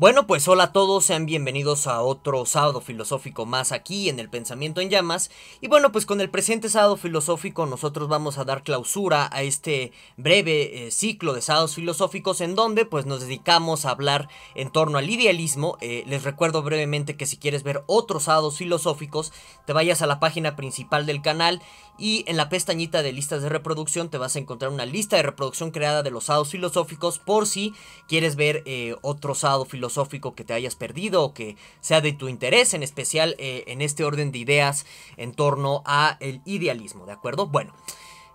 Bueno, pues hola a todos, sean bienvenidos a otro sábado filosófico más aquí en el Pensamiento en Llamas. Y bueno, pues con el presente sábado filosófico nosotros vamos a dar clausura a este breve eh, ciclo de sábados filosóficos en donde pues nos dedicamos a hablar en torno al idealismo. Eh, les recuerdo brevemente que si quieres ver otros sábados filosóficos, te vayas a la página principal del canal y en la pestañita de listas de reproducción te vas a encontrar una lista de reproducción creada de los sábados filosóficos por si quieres ver eh, otro sábado filosófico filosófico que te hayas perdido o que sea de tu interés, en especial eh, en este orden de ideas en torno a el idealismo, ¿de acuerdo? Bueno.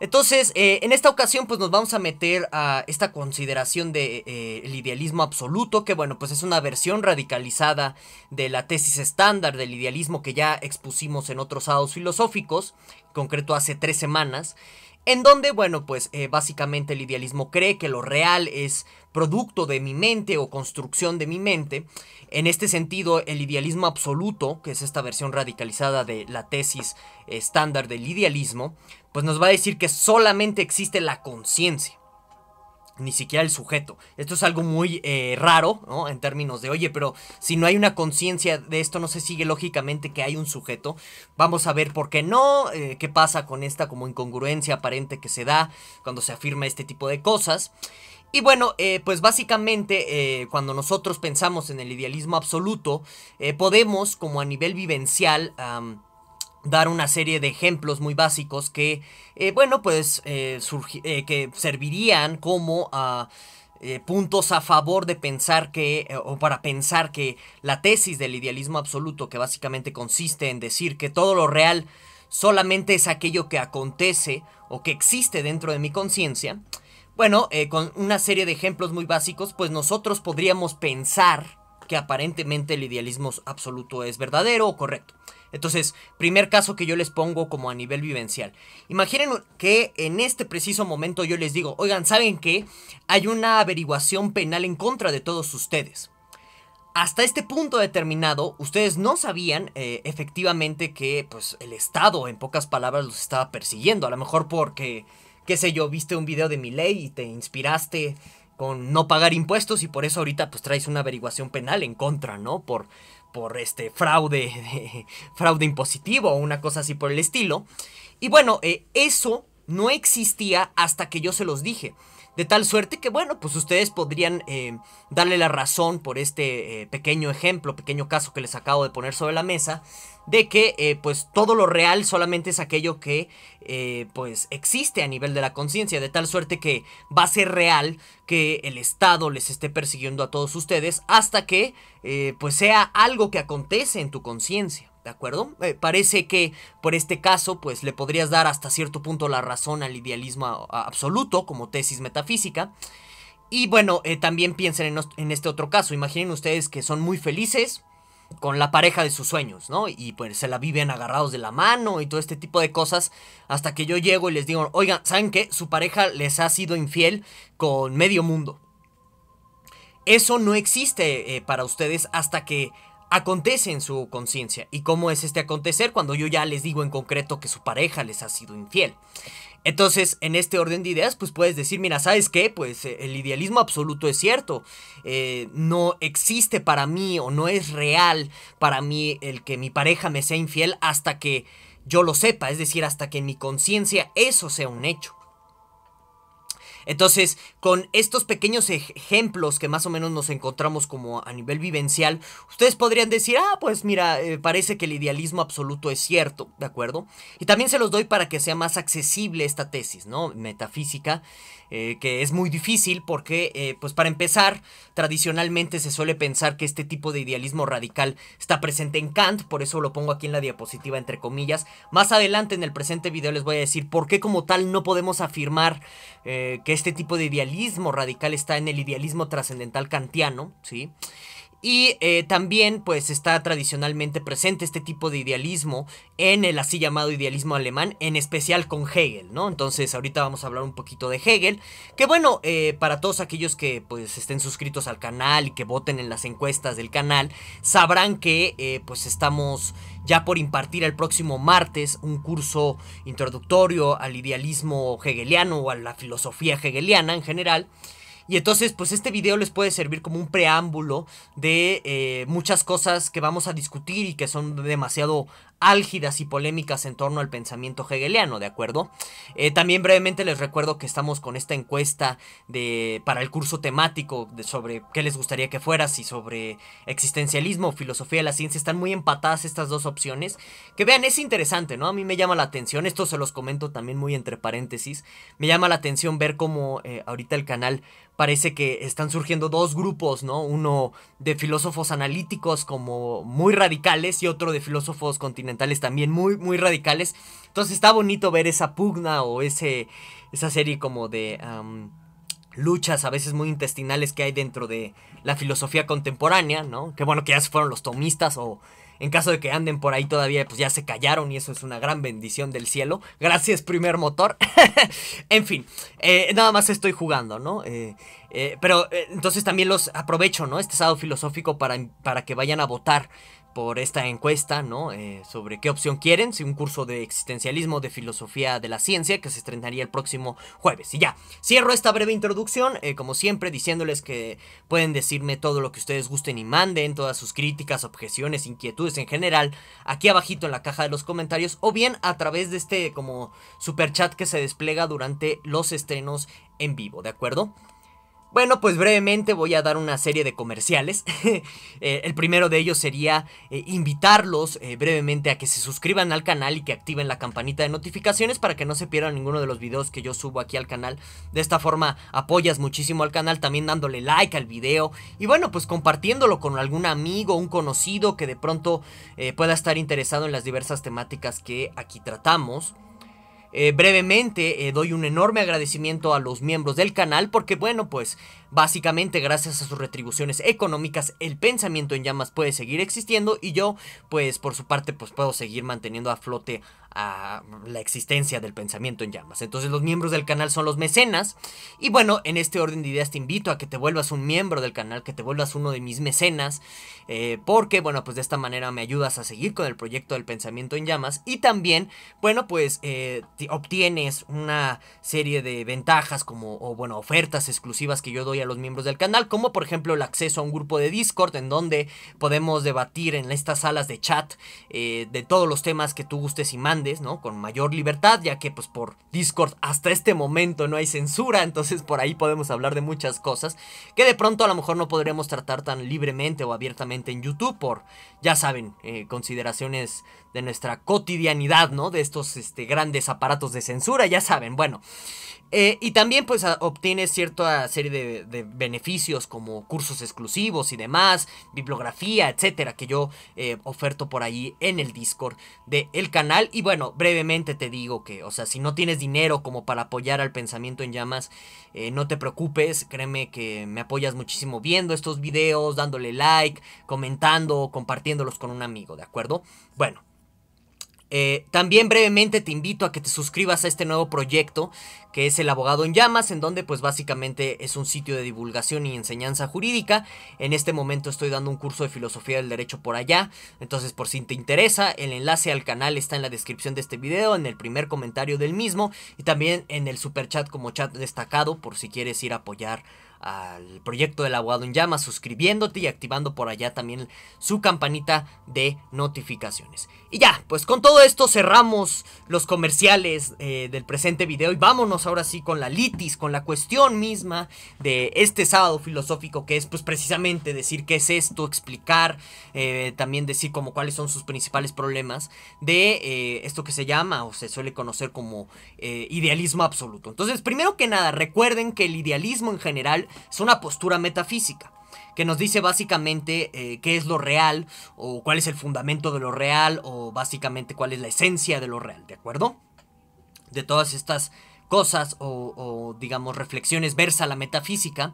Entonces, eh, en esta ocasión, pues nos vamos a meter a esta consideración del de, eh, el idealismo absoluto, que bueno, pues es una versión radicalizada de la tesis estándar del idealismo que ya expusimos en otros sábados filosóficos, concreto hace tres semanas en donde, bueno, pues eh, básicamente el idealismo cree que lo real es producto de mi mente o construcción de mi mente. En este sentido, el idealismo absoluto, que es esta versión radicalizada de la tesis estándar del idealismo, pues nos va a decir que solamente existe la conciencia ni siquiera el sujeto. Esto es algo muy eh, raro, ¿no? En términos de, oye, pero si no hay una conciencia de esto, no se sigue lógicamente que hay un sujeto. Vamos a ver por qué no, eh, qué pasa con esta como incongruencia aparente que se da cuando se afirma este tipo de cosas. Y bueno, eh, pues básicamente cuando nosotros pensamos en el idealismo absoluto, podemos como a nivel vivencial dar una serie de ejemplos muy básicos que, eh, bueno, pues eh, eh, que servirían como puntos a favor de pensar que, o para pensar que la tesis del idealismo absoluto, que básicamente consiste en decir que todo lo real solamente es aquello que acontece o que existe dentro de mi conciencia, bueno, con una serie de ejemplos muy básicos, pues nosotros podríamos pensar que aparentemente el idealismo absoluto es verdadero o correcto. Entonces, primer caso que yo les pongo como a nivel vivencial. Imaginen que en este preciso momento yo les digo, oigan, ¿saben qué? Hay una averiguación penal en contra de todos ustedes. Hasta este punto determinado, ustedes no sabían eh, efectivamente que pues, el Estado, en pocas palabras, los estaba persiguiendo. A lo mejor porque, qué sé yo, viste un video de mi ley y te inspiraste con no pagar impuestos y por eso ahorita pues traes una averiguación penal en contra, ¿no? Por por este fraude, fraude impositivo o una cosa así por el estilo. Y bueno, eh, eso no existía hasta que yo se los dije. De tal suerte que, bueno, pues ustedes podrían eh, darle la razón por este eh, pequeño ejemplo, pequeño caso que les acabo de poner sobre la mesa, de que eh, pues todo lo real solamente es aquello que pues existe a nivel de la conciencia, de tal suerte que va a ser real que el Estado les esté persiguiendo a todos ustedes hasta que pues sea algo que acontece en tu conciencia. ¿De acuerdo? Eh, parece que por este caso, pues le podrías dar hasta cierto punto la razón al idealismo absoluto como tesis metafísica. Y bueno, eh, también piensen en, este otro caso. Imaginen ustedes que son muy felices con la pareja de sus sueños, ¿no? Y pues se la viven agarrados de la mano y todo este tipo de cosas. Hasta que yo llego y les digo, oigan, ¿saben qué? Su pareja les ha sido infiel con medio mundo. Eso no existe eh, para ustedes hasta que acontece en su conciencia y cómo es este acontecer cuando yo ya les digo en concreto que su pareja les ha sido infiel. Entonces, en este orden de ideas, pues puedes decir, mira, ¿sabes qué? Pues eh, el idealismo absoluto es cierto. Eh, no existe para mí o no es real para mí el que mi pareja me sea infiel hasta que yo lo sepa, es decir, hasta que en mi conciencia eso sea un hecho. Entonces, con estos pequeños ejemplos que más o menos nos encontramos como a nivel vivencial, ustedes podrían decir, ah, pues mira, eh, parece que el idealismo absoluto es cierto, ¿de acuerdo? Y también se los doy para que sea más accesible esta tesis, ¿no? Metafísica. Eh, que es muy difícil porque, eh, pues para empezar, tradicionalmente se suele pensar que este tipo de idealismo radical está presente en Kant, por eso lo pongo aquí en la diapositiva entre comillas. Más adelante en el presente video les voy a decir por qué como tal no podemos afirmar eh, que este tipo de idealismo radical está en el idealismo trascendental kantiano, ¿sí? sí y eh, también pues está tradicionalmente presente este tipo de idealismo en el así llamado idealismo alemán, en especial con Hegel, ¿no? Entonces ahorita vamos a hablar un poquito de Hegel, que bueno, eh, para todos aquellos que pues estén suscritos al canal y que voten en las encuestas del canal, sabrán que eh, pues estamos ya por impartir el próximo martes un curso introductorio al idealismo hegeliano o a la filosofía hegeliana en general. Y entonces, pues este video les puede servir como un preámbulo de eh, muchas cosas que vamos a discutir y que son demasiado álgidas y polémicas en torno al pensamiento hegeliano, ¿de acuerdo? Eh, también brevemente les recuerdo que estamos con esta encuesta de, para el curso temático de, sobre qué les gustaría que fuera, si sobre existencialismo filosofía de la ciencia, están muy empatadas estas dos opciones, que vean, es interesante, ¿no? A mí me llama la atención, esto se los comento también muy entre paréntesis, me llama la atención ver cómo eh, ahorita el canal parece que están surgiendo dos grupos, ¿no? Uno de filósofos analíticos como muy radicales y otro de filósofos continentales también muy, muy radicales. Entonces está bonito ver esa pugna o ese, esa serie como de luchas a veces muy intestinales que hay dentro de la filosofía contemporánea, ¿no? Que bueno que ya se fueron los tomistas o en caso de que anden por ahí todavía, pues ya se callaron y eso es una gran bendición del cielo. Gracias, primer motor. en fin, eh, nada más estoy jugando, ¿no? Eh, eh, pero entonces también los aprovecho, ¿no? Este sábado filosófico para, para que vayan a votar por esta encuesta, ¿no? Eh, sobre qué opción quieren, si un curso de existencialismo, de filosofía de la ciencia, que se estrenaría el próximo jueves. Y ya, cierro esta breve introducción, eh, como siempre, diciéndoles que pueden decirme todo lo que ustedes gusten y manden, todas sus críticas, objeciones, inquietudes en general, aquí abajito en la caja de los comentarios, o bien a través de este como super chat que se despliega durante los estrenos en vivo, ¿de acuerdo? Bueno, pues brevemente voy a dar una serie de comerciales. Eh, el primero de ellos sería eh, invitarlos eh, brevemente a que se suscriban al canal y que activen la campanita de notificaciones para que no se pierdan ninguno de los videos que yo subo aquí al canal. De esta forma apoyas muchísimo al canal también dándole like al video y bueno, pues compartiéndolo con algún amigo, un conocido que de pronto pueda estar interesado en las diversas temáticas que aquí tratamos. Eh, brevemente, eh, doy un enorme agradecimiento a los miembros del canal porque, bueno, pues Básicamente, gracias a sus retribuciones económicas, el pensamiento en llamas puede seguir existiendo y yo, pues por su parte, pues puedo seguir manteniendo a flote a la existencia del pensamiento en llamas. Entonces los miembros del canal son los mecenas y bueno, en este orden de ideas te invito a que te vuelvas un miembro del canal, que te vuelvas uno de mis mecenas, eh, porque bueno, pues de esta manera me ayudas a seguir con el proyecto del pensamiento en llamas y también, bueno, pues eh, obtienes una serie de ventajas como, bueno, ofertas exclusivas que yo doy a los miembros del canal, como por ejemplo el acceso a un grupo de Discord en donde podemos debatir en estas salas de chat eh, de todos los temas que tú gustes y mandes, ¿no? Con mayor libertad, ya que pues por Discord hasta este momento no hay censura, entonces por ahí podemos hablar de muchas cosas que de pronto a lo mejor no podremos tratar tan libremente o abiertamente en YouTube por, ya saben, eh, consideraciones de nuestra cotidianidad, ¿no? De estos este, grandes aparatos de censura, ya saben, bueno. Eh, y también pues obtienes cierta serie de, beneficios como cursos exclusivos y demás, bibliografía, etcétera, que yo eh, oferto por ahí en el Discord del el canal. Y bueno, brevemente te digo que, o sea, si no tienes dinero como para apoyar al pensamiento en llamas, eh, no te preocupes, créeme que me apoyas muchísimo viendo estos videos, dándole like, comentando, compartiéndolos con un amigo, ¿de acuerdo? Bueno. Eh, también brevemente te invito a que te suscribas a este nuevo proyecto que es El Abogado en Llamas, en donde pues básicamente es un sitio de divulgación y enseñanza jurídica. En este momento estoy dando un curso de filosofía del derecho por allá, entonces por si te interesa, el enlace al canal está en la descripción de este video, en el primer comentario del mismo y también en el super chat como chat destacado por si quieres ir a apoyar al proyecto del abogado en llamas, suscribiéndote y activando por allá también su campanita de notificaciones. Y ya, pues con todo esto cerramos los comerciales eh, del presente video y vámonos ahora sí con la litis, con la cuestión misma de este sábado filosófico que es pues precisamente decir qué es esto, explicar, eh, también decir como cuáles son sus principales problemas de eh, esto que se llama o se suele conocer como idealismo absoluto. Entonces, primero que nada, recuerden que el idealismo en general es una postura metafísica que nos dice básicamente eh, qué es lo real o cuál es el fundamento de lo real o básicamente cuál es la esencia de lo real, ¿de acuerdo? De todas estas cosas o digamos reflexiones versa la metafísica.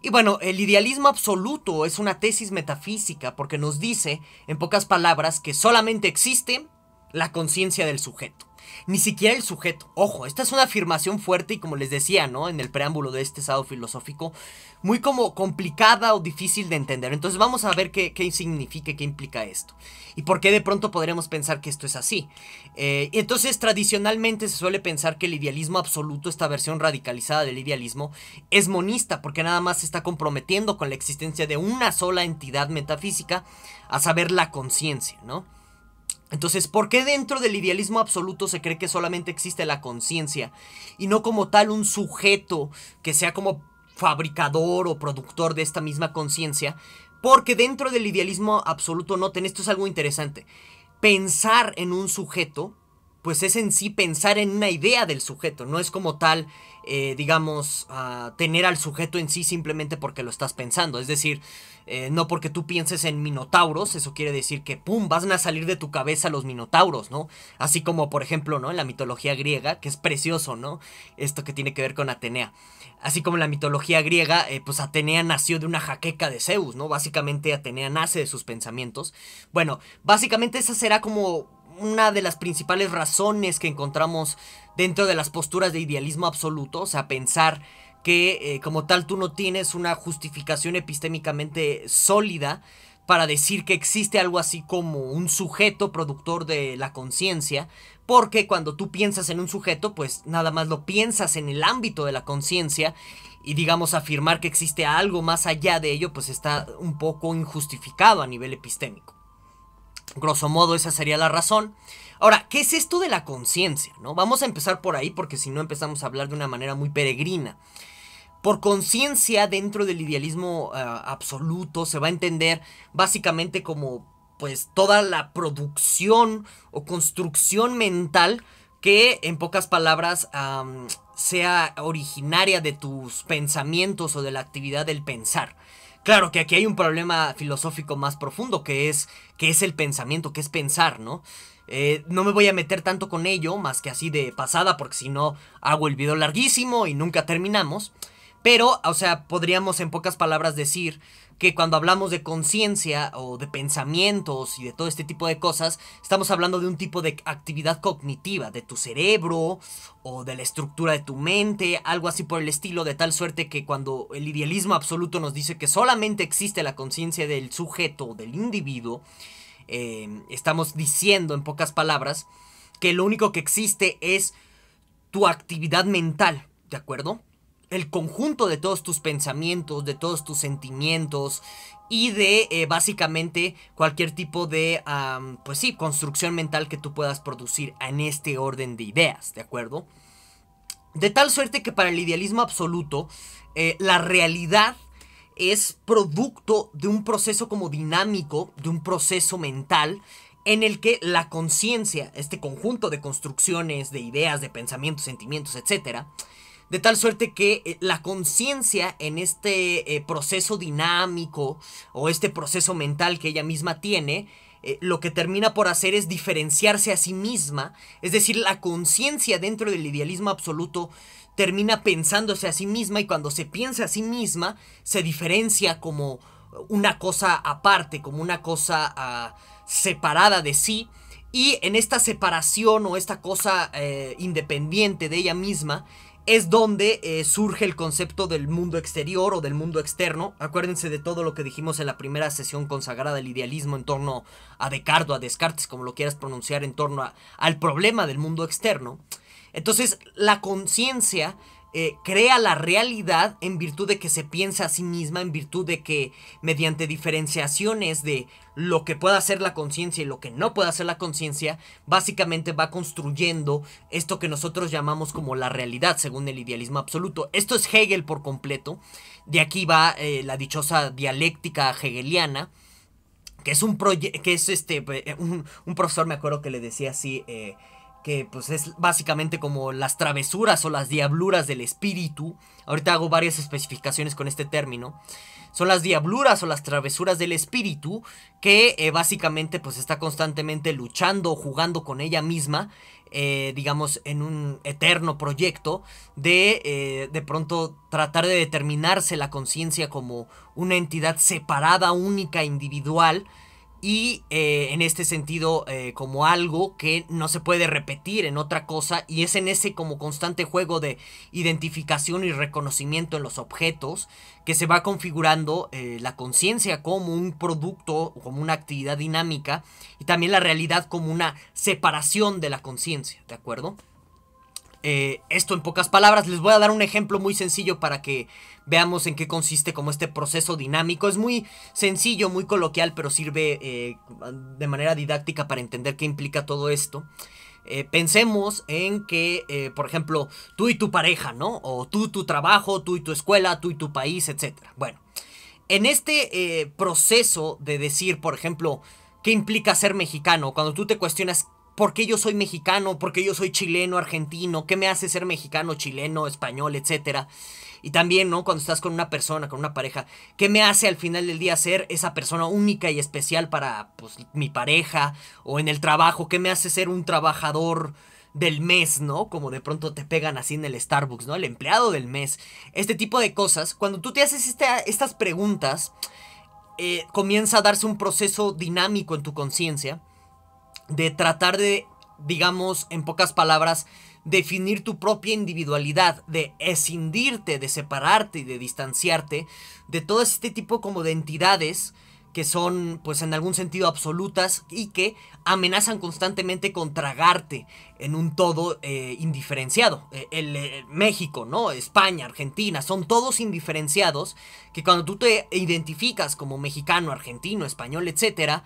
Y bueno, el idealismo absoluto es una tesis metafísica porque nos dice, en pocas palabras, que solamente existe la conciencia del sujeto ni siquiera el sujeto. Ojo, esta es una afirmación fuerte y como les decía, ¿no? En el preámbulo de este estado filosófico, muy como complicada o difícil de entender. Entonces vamos a ver qué, qué significa, qué implica esto. Y por qué de pronto podremos pensar que esto es así. Eh, entonces, tradicionalmente se suele pensar que el idealismo absoluto, esta versión radicalizada del idealismo, es monista, porque nada más se está comprometiendo con la existencia de una sola entidad metafísica, a saber, la conciencia, ¿no? Entonces, ¿por qué dentro del idealismo absoluto se cree que solamente existe la conciencia y no como tal un sujeto que sea como fabricador o productor de esta misma conciencia? Porque dentro del idealismo absoluto no esto es algo interesante. Pensar en un sujeto pues es en sí pensar en una idea del sujeto, no es como tal, eh, digamos, ah, tener al sujeto en sí simplemente porque lo estás pensando, es decir, eh, no porque tú pienses en minotauros, eso quiere decir que, ¡pum!, van a salir de tu cabeza los minotauros, ¿no? Así como, por ejemplo, ¿no? En la mitología griega, que es precioso, ¿no? Esto que tiene que ver con Atenea. Así como en la mitología griega, eh, pues Atenea nació de una jaqueca de Zeus, ¿no? Básicamente Atenea nace de sus pensamientos. Bueno, básicamente esa será como una de las principales razones que encontramos dentro de las posturas de idealismo absoluto, o sea, pensar que eh, como tal tú no tienes una justificación epistémicamente sólida para decir que existe algo así como un sujeto productor de la conciencia, porque cuando tú piensas en un sujeto, pues nada más lo piensas en el ámbito de la conciencia y digamos afirmar que existe algo más allá de ello, pues está un poco injustificado a nivel epistémico. Grosso modo, esa sería la razón. Ahora, ¿qué es esto de la conciencia? ¿no? Vamos a empezar por ahí porque si no empezamos a hablar de una manera muy peregrina. Por conciencia, dentro del idealismo eh, absoluto, se va a entender básicamente como pues toda la producción o construcción mental que en pocas palabras sea originaria de tus pensamientos o de la actividad del pensar. Claro que aquí hay un problema filosófico más profundo, que es, que es el pensamiento, que es pensar, ¿no? Eh, no me voy a meter tanto con ello, más que así de pasada, porque si no hago el video larguísimo y nunca terminamos. Pero, o sea, podríamos en pocas palabras decir que cuando hablamos de conciencia o de pensamientos y de todo este tipo de cosas, estamos hablando de un tipo de actividad cognitiva, de tu cerebro o de la estructura de tu mente, algo así por el estilo, de tal suerte que cuando el idealismo absoluto nos dice que solamente existe la conciencia del sujeto o del individuo, eh, estamos diciendo en pocas palabras que lo único que existe es tu actividad mental, ¿de acuerdo? el conjunto de todos tus pensamientos, de todos tus sentimientos y de eh, básicamente cualquier tipo de, pues sí, construcción mental que tú puedas producir en este orden de ideas, ¿de acuerdo? De tal suerte que para el idealismo absoluto, eh, la realidad es producto de un proceso como dinámico, de un proceso mental en el que la conciencia, este conjunto de construcciones, de ideas, de pensamientos, sentimientos, etcétera, de tal suerte que eh, la conciencia en este eh, proceso dinámico o este proceso mental que ella misma tiene, eh, lo que termina por hacer es diferenciarse a sí misma, es decir, la conciencia dentro del idealismo absoluto termina pensándose a sí misma y cuando se piensa a sí misma se diferencia como una cosa aparte, como una cosa ah, separada de sí y en esta separación o esta cosa independiente de ella misma es donde eh, surge el concepto del mundo exterior o del mundo externo. Acuérdense de todo lo que dijimos en la primera sesión consagrada al idealismo en torno a Descartes, a Descartes, como lo quieras pronunciar, en torno al problema del mundo externo. Entonces, la conciencia eh, crea la realidad en virtud de que se piensa a sí misma, en virtud de que mediante diferenciaciones de lo que pueda hacer la conciencia y lo que no pueda hacer la conciencia, básicamente va construyendo esto que nosotros llamamos como la realidad, según el idealismo absoluto. Esto es Hegel por completo, de aquí va eh, la dichosa dialéctica hegeliana. Que es un que es este eh, un, profesor, me acuerdo que le decía así, que pues es básicamente como las travesuras o las diabluras del espíritu. Ahorita hago varias especificaciones con este término. Son las diabluras o las travesuras del espíritu que eh, básicamente pues está constantemente luchando o jugando con ella misma, eh, digamos, en un eterno proyecto de eh, de pronto tratar de determinarse la conciencia como una entidad separada, única, individual y eh, en este sentido eh, como algo que no se puede repetir en otra cosa y es en ese como constante juego de identificación y reconocimiento en los objetos que se va configurando eh, la conciencia como un producto, como una actividad dinámica y también la realidad como una separación de la conciencia, ¿de acuerdo? Eh, esto en pocas palabras. Les voy a dar un ejemplo muy sencillo para que veamos en qué consiste como este proceso dinámico. Es muy sencillo, muy coloquial, pero sirve eh, de manera didáctica para entender qué implica todo esto. Eh, pensemos en que, por ejemplo, tú y tu pareja, ¿no? O tú, tu trabajo, tú y tu escuela, tú y tu país, etc. Bueno, en este proceso de decir, por ejemplo, ¿qué implica ser mexicano? Cuando tú te cuestionas ¿Por qué yo soy mexicano, ¿Por qué yo soy chileno, argentino, qué me hace ser mexicano, chileno, español, etcétera. Y también, ¿no? Cuando estás con una persona, con una pareja, ¿qué me hace al final del día ser esa persona única y especial para pues, mi pareja o en el trabajo? ¿Qué me hace ser un trabajador del mes, ¿no? Como de pronto te pegan así en el Starbucks, ¿no? El empleado del mes. Este tipo de cosas. Cuando tú te haces estas preguntas, eh, comienza a darse un proceso dinámico en tu conciencia de tratar de, digamos, en pocas palabras, definir tu propia individualidad, de escindirte, de separarte y de distanciarte de todo este tipo como de entidades que son pues en algún sentido absolutas y que amenazan constantemente con tragarte en un todo eh, indiferenciado. Eh, eh, México, ¿no? España, Argentina, son todos indiferenciados que cuando tú te identificas como mexicano, argentino, español, etcétera,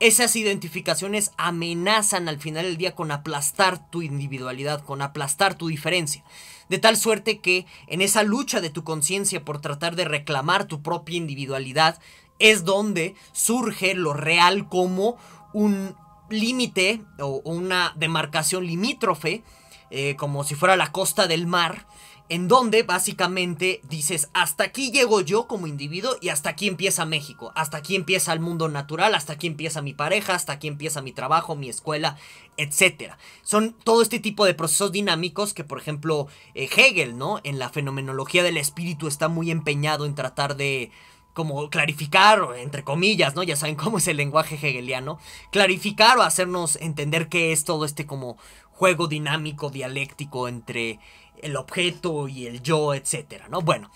esas identificaciones amenazan al final del día con aplastar tu individualidad, con aplastar tu diferencia. De tal suerte que en esa lucha de tu conciencia por tratar de reclamar tu propia individualidad es donde surge lo real como un límite o una demarcación limítrofe, eh, como si fuera la costa del mar, en donde básicamente dices, hasta aquí llego yo como individuo y hasta aquí empieza México, hasta aquí empieza el mundo natural, hasta aquí empieza mi pareja, hasta aquí empieza mi trabajo, mi escuela, etc. Son todo este tipo de procesos dinámicos que, por ejemplo, eh, Hegel, ¿no? En la fenomenología del espíritu está muy empeñado en tratar de como clarificar, entre comillas, ¿no? Ya saben cómo es el lenguaje hegeliano, clarificar o hacernos entender qué es todo este como juego dinámico, dialéctico entre el objeto y el yo, etcétera, ¿no? Bueno,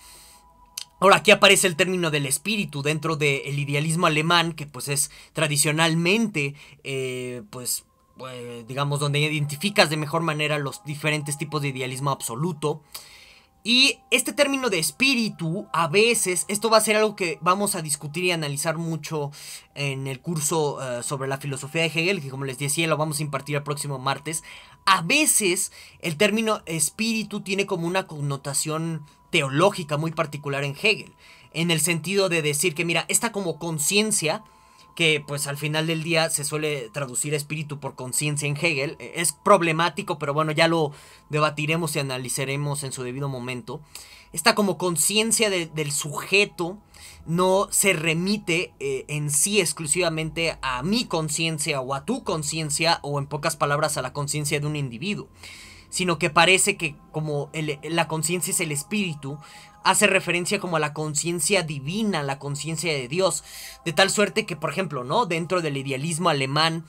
Ahora aquí aparece el término del espíritu dentro del idealismo alemán, que pues es tradicionalmente, eh, pues, eh, digamos, donde identificas de mejor manera los diferentes tipos de idealismo absoluto. Y este término de espíritu, a veces, esto va a ser algo que vamos a discutir y analizar mucho en el curso eh, sobre la filosofía de Hegel, que como les decía lo vamos a impartir el próximo martes. A veces el término espíritu tiene como una connotación teológica muy particular en Hegel, en el sentido de decir que, mira, esta como conciencia que pues al final del día se suele traducir espíritu por conciencia en Hegel. E, es problemático, pero bueno, ya lo debatiremos y analizaremos en su debido momento. Esta como conciencia del sujeto no se remite eh, en sí exclusivamente a mi conciencia o a tu conciencia o en pocas palabras a la conciencia de un individuo sino que parece que como la conciencia es el espíritu, hace referencia como a la conciencia divina, la conciencia de Dios, de tal suerte que, por ejemplo, ¿no? Dentro del idealismo alemán,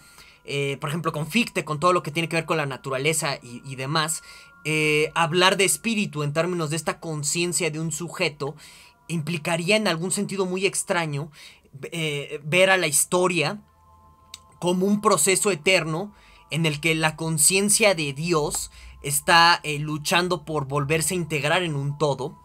eh, por ejemplo, con Fichte, con todo lo que tiene que ver con la naturaleza y, demás, eh, hablar de espíritu en términos de esta conciencia de un sujeto implicaría en algún sentido muy extraño eh, ver a la historia como un proceso eterno en el que la conciencia de Dios está luchando por volverse a integrar en un todo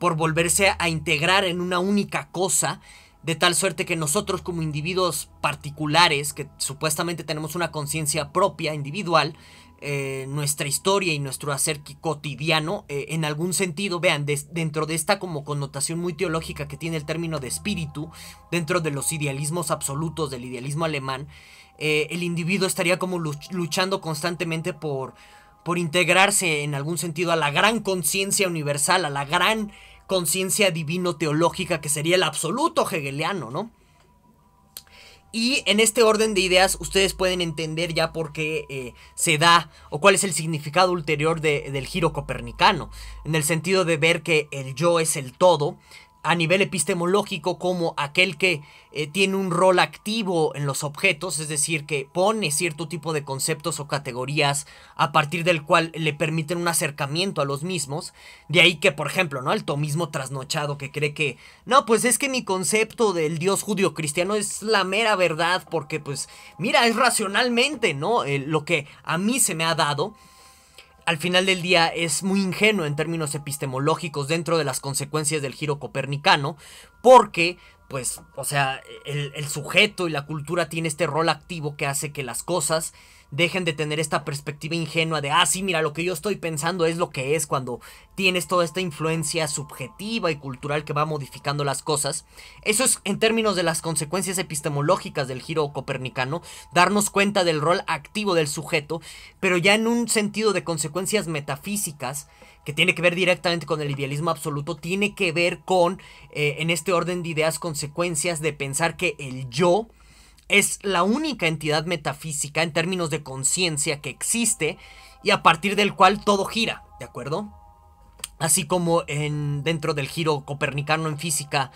por volverse a integrar en una única cosa, de tal suerte que nosotros como individuos particulares, que supuestamente tenemos una conciencia propia, individual, eh, nuestra historia y nuestro hacer cotidiano, eh, en algún sentido, vean, dentro de esta como connotación muy teológica que tiene el término de espíritu, dentro de los idealismos absolutos del idealismo alemán, eh, el individuo estaría como luchando constantemente por, por integrarse en algún sentido a la gran conciencia universal, a la gran conciencia divino-teológica que sería el absoluto hegeliano, ¿no? Y en este orden de ideas ustedes pueden entender ya por qué eh, se da o cuál es el significado ulterior del giro copernicano, en el sentido de ver que el yo es el todo, a nivel epistemológico como aquel que eh, tiene un rol activo en los objetos, es decir, que pone cierto tipo de conceptos o categorías a partir del cual le permiten un acercamiento a los mismos. De ahí que, por ejemplo, ¿no? El tomismo trasnochado que cree que, no, pues es que mi concepto del dios judío cristiano es la mera verdad porque, pues, mira, es racionalmente, ¿no? Eh, lo que a mí se me ha dado al final del día es muy ingenuo en términos epistemológicos dentro de las consecuencias del giro copernicano, porque pues, o sea, el, sujeto y la cultura tiene este rol activo que hace que las cosas dejen de tener esta perspectiva ingenua de, ah, sí, mira, lo que yo estoy pensando es lo que es cuando tienes toda esta influencia subjetiva y cultural que va modificando las cosas. Eso es en términos de las consecuencias epistemológicas del giro copernicano, darnos cuenta del rol activo del sujeto, pero ya en un sentido de consecuencias metafísicas, que tiene que ver directamente con el idealismo absoluto, tiene que ver con, eh, en este orden de ideas, consecuencias de pensar que el yo, es la única entidad metafísica en términos de conciencia que existe y a partir del cual todo gira, ¿de acuerdo? Así como en, dentro del giro copernicano en física,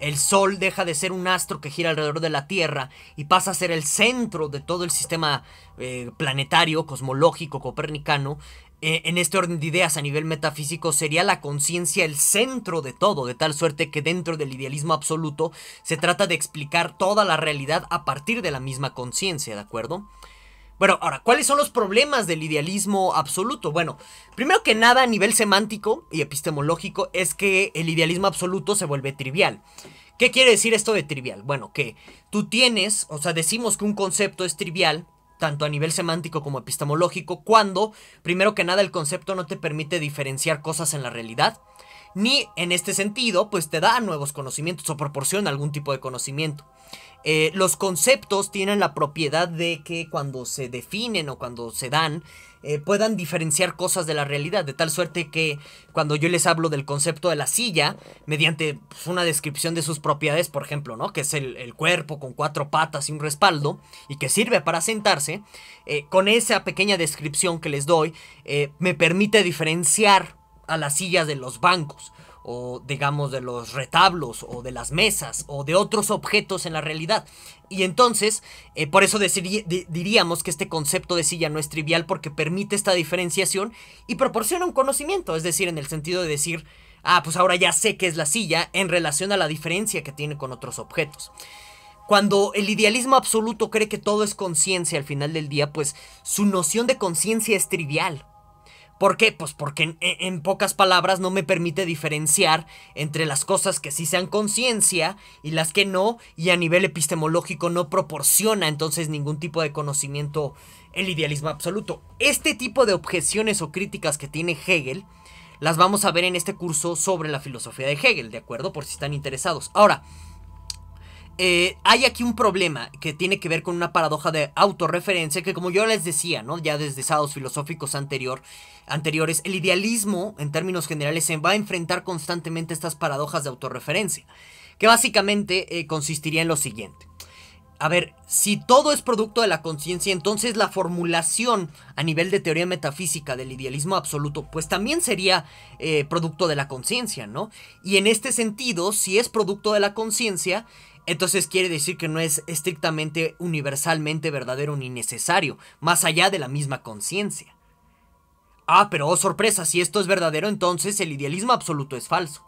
el Sol deja de ser un astro que gira alrededor de la Tierra y pasa a ser el centro de todo el sistema eh, planetario, cosmológico, copernicano. Eh, en este orden de ideas a nivel metafísico sería la conciencia el centro de todo, de tal suerte que dentro del idealismo absoluto se trata de explicar toda la realidad a partir de la misma conciencia, ¿de acuerdo? Bueno, ahora, ¿cuáles son los problemas del idealismo absoluto? Bueno, primero que nada a nivel semántico y epistemológico es que el idealismo absoluto se vuelve trivial. ¿Qué quiere decir esto de trivial? Bueno, que tú tienes, o sea, decimos que un concepto es trivial tanto a nivel semántico como epistemológico, cuando, primero que nada, el concepto no te permite diferenciar cosas en la realidad, ni en este sentido, pues te da nuevos conocimientos o proporciona algún tipo de conocimiento. Eh, los conceptos tienen la propiedad de que cuando se definen o cuando se dan, eh, puedan diferenciar cosas de la realidad, de tal suerte que cuando yo les hablo del concepto de la silla, mediante pues, una descripción de sus propiedades, por ejemplo, ¿no? Que es el, cuerpo con cuatro patas y un respaldo, y que sirve para sentarse, eh, con esa pequeña descripción que les doy, eh, me permite diferenciar a las sillas de los bancos o digamos de los retablos o de las mesas o de otros objetos en la realidad. Y entonces, eh, por eso diríamos que este concepto de silla no es trivial porque permite esta diferenciación y proporciona un conocimiento, es decir, en el sentido de decir, ah, pues ahora ya sé qué es la silla en relación a la diferencia que tiene con otros objetos. Cuando el idealismo absoluto cree que todo es conciencia al final del día, pues su noción de conciencia es trivial, ¿Por qué? Pues porque en, pocas palabras no me permite diferenciar entre las cosas que sí sean conciencia y las que no, y a nivel epistemológico no proporciona entonces ningún tipo de conocimiento el idealismo absoluto. Este tipo de objeciones o críticas que tiene Hegel las vamos a ver en este curso sobre la filosofía de Hegel, ¿de acuerdo? Por si están interesados. Ahora, eh, hay aquí un problema que tiene que ver con una paradoja de autorreferencia que como yo les decía, ¿no? Ya desde sábados filosóficos anterior, anteriores, el idealismo, en términos generales, se va a enfrentar constantemente a estas paradojas de autorreferencia, que básicamente eh, consistiría en lo siguiente. A ver, si todo es producto de la conciencia, entonces la formulación a nivel de teoría metafísica del idealismo absoluto, pues también sería eh, producto de la conciencia, ¿no? Y en este sentido, si es producto de la conciencia, entonces quiere decir que no es estrictamente universalmente verdadero ni necesario, más allá de la misma conciencia. Ah, pero oh sorpresa, si esto es verdadero, entonces el idealismo absoluto es falso.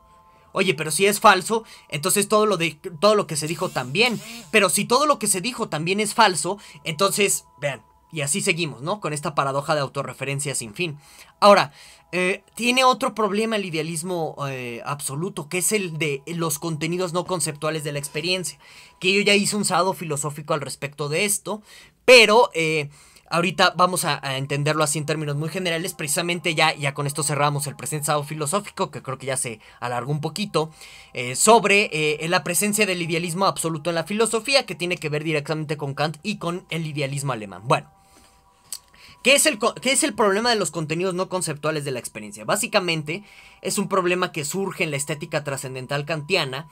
Oye, pero si es falso, entonces todo lo, de, todo lo que se dijo también. Pero si todo lo que se dijo también es falso, entonces, vean, y así seguimos, ¿no? Con esta paradoja de autorreferencia sin fin. Ahora, eh, tiene otro problema el idealismo eh, absoluto, que es el de los contenidos no conceptuales de la experiencia. Que yo ya hice un sábado filosófico al respecto de esto, pero... Eh, Ahorita vamos a, entenderlo así en términos muy generales. Precisamente ya, ya con esto cerramos el presente filosófico, que creo que ya se alargó un poquito, eh, sobre eh, la presencia del idealismo absoluto en la filosofía, que tiene que ver directamente con Kant y con el idealismo alemán. Bueno. ¿Qué es, el, es el problema de los contenidos no conceptuales de la experiencia? Básicamente es un problema que surge en la estética trascendental kantiana,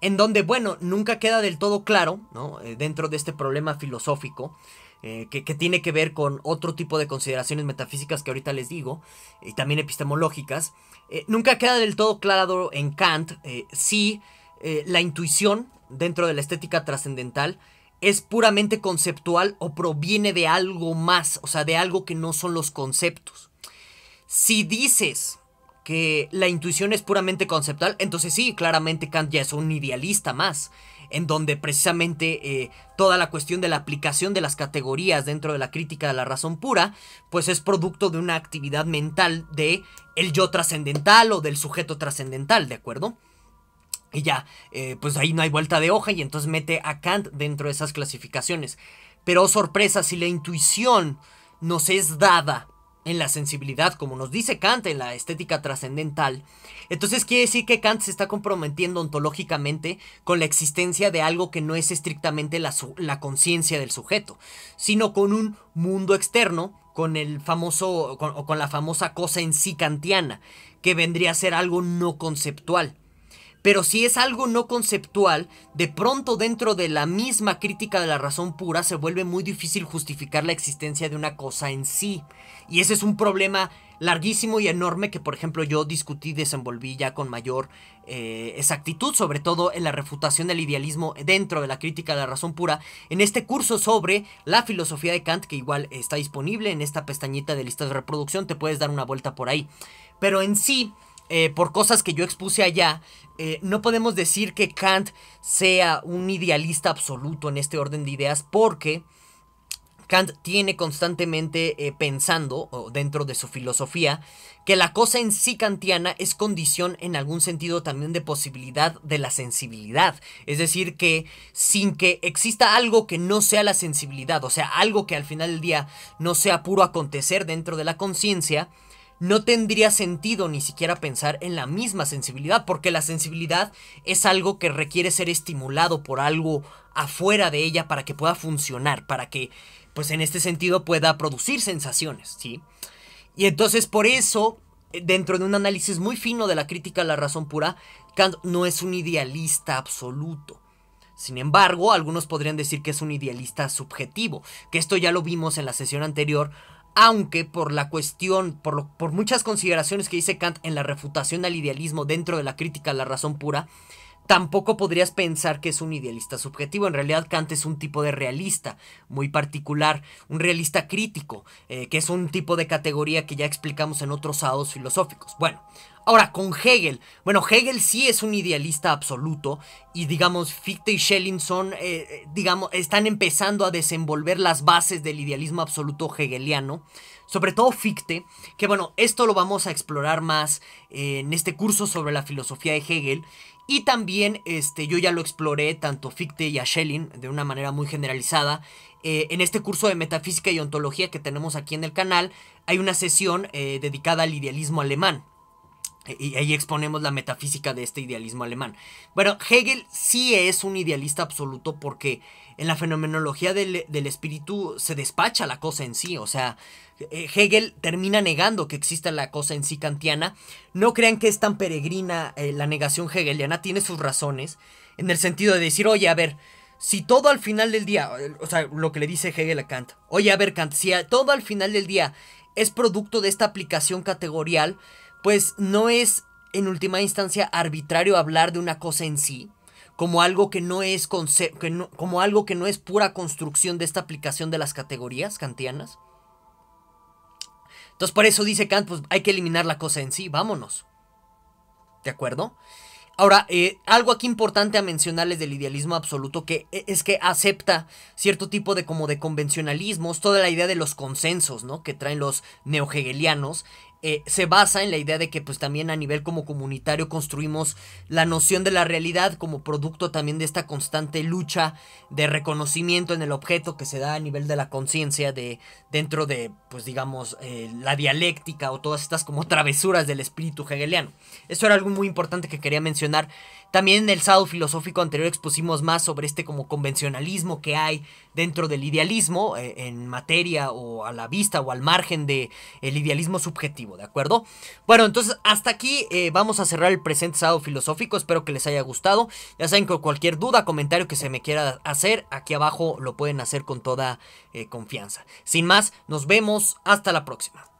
en donde, bueno, nunca queda del todo claro, ¿no? Eh, dentro de este problema filosófico, eh, que, tiene que ver con otro tipo de consideraciones metafísicas que ahorita les digo, y también epistemológicas, eh, nunca queda del todo claro en Kant eh, si la intuición dentro de la estética trascendental es puramente conceptual o proviene de algo más, o sea, de algo que no son los conceptos. Si dices que la intuición es puramente conceptual, entonces sí, claramente Kant ya es un idealista más en donde precisamente eh, toda la cuestión de la aplicación de las categorías dentro de la crítica de la razón pura, pues es producto de una actividad mental de el yo trascendental o del sujeto trascendental, ¿de acuerdo? Y ya, eh, pues ahí no hay vuelta de hoja y entonces mete a Kant dentro de esas clasificaciones. Pero oh, sorpresa, si la intuición nos es dada en la sensibilidad, como nos dice Kant en la estética trascendental, entonces quiere decir que Kant se está comprometiendo ontológicamente con la existencia de algo que no es estrictamente la, conciencia del sujeto, sino con un mundo externo, con el famoso, con la famosa cosa en sí kantiana, que vendría a ser algo no conceptual. Pero si es algo no conceptual, de pronto dentro de la misma crítica de la razón pura se vuelve muy difícil justificar la existencia de una cosa en sí. Y ese es un problema larguísimo y enorme que, por ejemplo, yo discutí, desenvolví ya con mayor eh, exactitud, sobre todo en la refutación del idealismo dentro de la crítica de la razón pura, en este curso sobre la filosofía de Kant, que igual está disponible en esta pestañita de listas de reproducción, te puedes dar una vuelta por ahí. Pero en sí, eh, por cosas que yo expuse allá, eh, no podemos decir que Kant sea un idealista absoluto en este orden de ideas porque Kant tiene constantemente eh, pensando, o dentro de su filosofía, que la cosa en sí kantiana es condición en algún sentido también de posibilidad de la sensibilidad. Es decir, que sin que exista algo que no sea la sensibilidad, o sea, algo que al final del día no sea puro acontecer dentro de la conciencia, no tendría sentido ni siquiera pensar en la misma sensibilidad, porque la sensibilidad es algo que requiere ser estimulado por algo afuera de ella para que pueda funcionar, para que, pues en este sentido, pueda producir sensaciones, ¿sí? Y entonces por eso, eh, dentro de un análisis muy fino de la crítica a la razón pura, Kant no es un idealista absoluto. Sin embargo, algunos podrían decir que es un idealista subjetivo, que esto ya lo vimos en la sesión anterior aunque por la cuestión, por, lo, por muchas consideraciones que dice Kant en la refutación al idealismo dentro de la crítica a la razón pura, tampoco podrías pensar que es un idealista subjetivo. En realidad, Kant es un tipo de realista muy particular, un realista crítico, eh, que es un tipo de categoría que ya explicamos en otros sábados filosóficos. Bueno, ahora con Hegel. Bueno, Hegel sí es un idealista absoluto y digamos, Fichte y Schelling son, eh, eh, digamos, están empezando a desenvolver las bases del idealismo absoluto hegeliano sobre todo Fichte, que bueno, esto lo vamos a explorar más en este curso sobre la filosofía de Hegel y también este, yo ya lo exploré tanto Fichte y a Schelling de una manera muy generalizada. Eh, en este curso de metafísica y ontología que tenemos aquí en el canal hay una sesión eh, dedicada al idealismo alemán. Eh, y ahí exponemos la metafísica de este idealismo alemán. Bueno, Hegel sí es un idealista absoluto porque en la fenomenología del, del espíritu se despacha la cosa en sí. O sea, eh, Hegel termina negando que exista la cosa en sí kantiana. No crean que es tan peregrina eh, la negación hegeliana, tiene sus razones, en el sentido de decir, oye, a ver, si todo al final del día, eh, o sea, lo que le dice Hegel a Kant, oye, a ver, Kant, si todo al final del día es producto de esta aplicación categorial, pues no es en última instancia arbitrario hablar de una cosa en sí, como algo que no es como algo que no es pura construcción de esta aplicación de las categorías kantianas. Entonces por eso dice Kant, pues hay que eliminar la cosa en sí, vámonos. ¿De acuerdo? Ahora, eh, algo aquí importante a mencionarles del idealismo absoluto que eh, es que acepta cierto tipo de como de convencionalismos, toda la idea de los consensos, ¿no? Que traen los neohegelianos, eh, se basa en la idea de que pues también a nivel como comunitario construimos la noción de la realidad como producto también de esta constante lucha de reconocimiento en el objeto que se da a nivel de la conciencia de dentro de pues digamos eh, la dialéctica o todas estas como travesuras del espíritu hegeliano. Eso era algo muy importante que quería mencionar también en el sábado filosófico anterior expusimos más sobre este como convencionalismo que hay dentro del idealismo eh, en materia o a la vista o al margen del idealismo subjetivo, ¿de acuerdo? Bueno, entonces hasta aquí eh, vamos a cerrar el presente sábado filosófico, espero que les haya gustado. Ya saben que cualquier duda, comentario que se me quiera hacer, aquí abajo lo pueden hacer con toda eh, confianza. Sin más, nos vemos, hasta la próxima.